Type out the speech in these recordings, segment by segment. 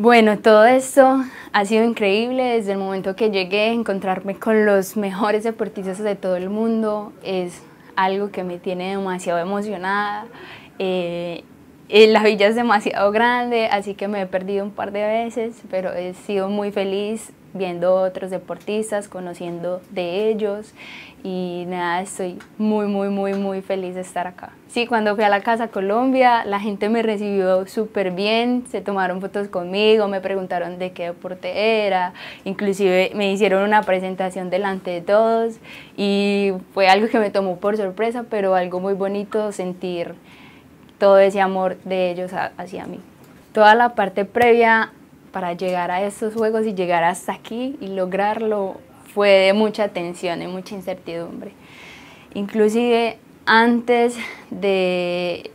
Bueno, todo esto ha sido increíble desde el momento que llegué, encontrarme con los mejores deportistas de todo el mundo es algo que me tiene demasiado emocionada. Eh, eh, la villa es demasiado grande, así que me he perdido un par de veces, pero he sido muy feliz viendo otros deportistas, conociendo de ellos y nada, estoy muy, muy, muy, muy feliz de estar acá. Sí, cuando fui a la Casa Colombia, la gente me recibió súper bien, se tomaron fotos conmigo, me preguntaron de qué deporte era, inclusive me hicieron una presentación delante de todos y fue algo que me tomó por sorpresa, pero algo muy bonito sentir todo ese amor de ellos hacia mí. Toda la parte previa para llegar a estos juegos y llegar hasta aquí y lograrlo fue de mucha tensión y mucha incertidumbre. Inclusive antes de,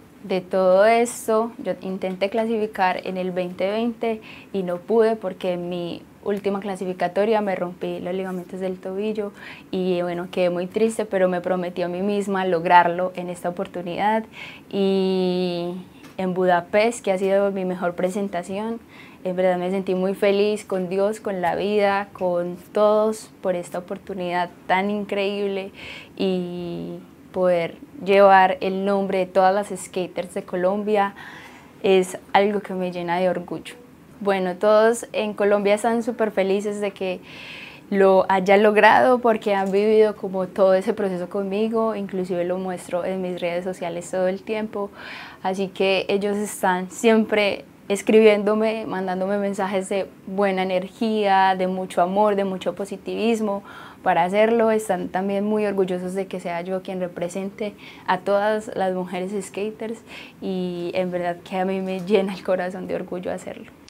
todo esto, yo intenté clasificar en el 2020 y no pude porque en mi última clasificatoria me rompí los ligamentos del tobillo y bueno, quedé muy triste, pero me prometí a mí misma lograrlo en esta oportunidad y en Budapest, que ha sido mi mejor presentación, en verdad me sentí muy feliz con Dios, con la vida, con todos por esta oportunidad tan increíble y poder llevar el nombre de todas las skaters de Colombia es algo que me llena de orgullo. Bueno, todos en Colombia están súper felices de que lo haya logrado porque han vivido como todo ese proceso conmigo, inclusive lo muestro en mis redes sociales todo el tiempo, así que ellos están siempre escribiéndome, mandándome mensajes de buena energía, de mucho amor, de mucho positivismo para hacerlo. Están también muy orgullosos de que sea yo quien represente a todas las mujeres skaters y en verdad que a mí me llena el corazón de orgullo hacerlo.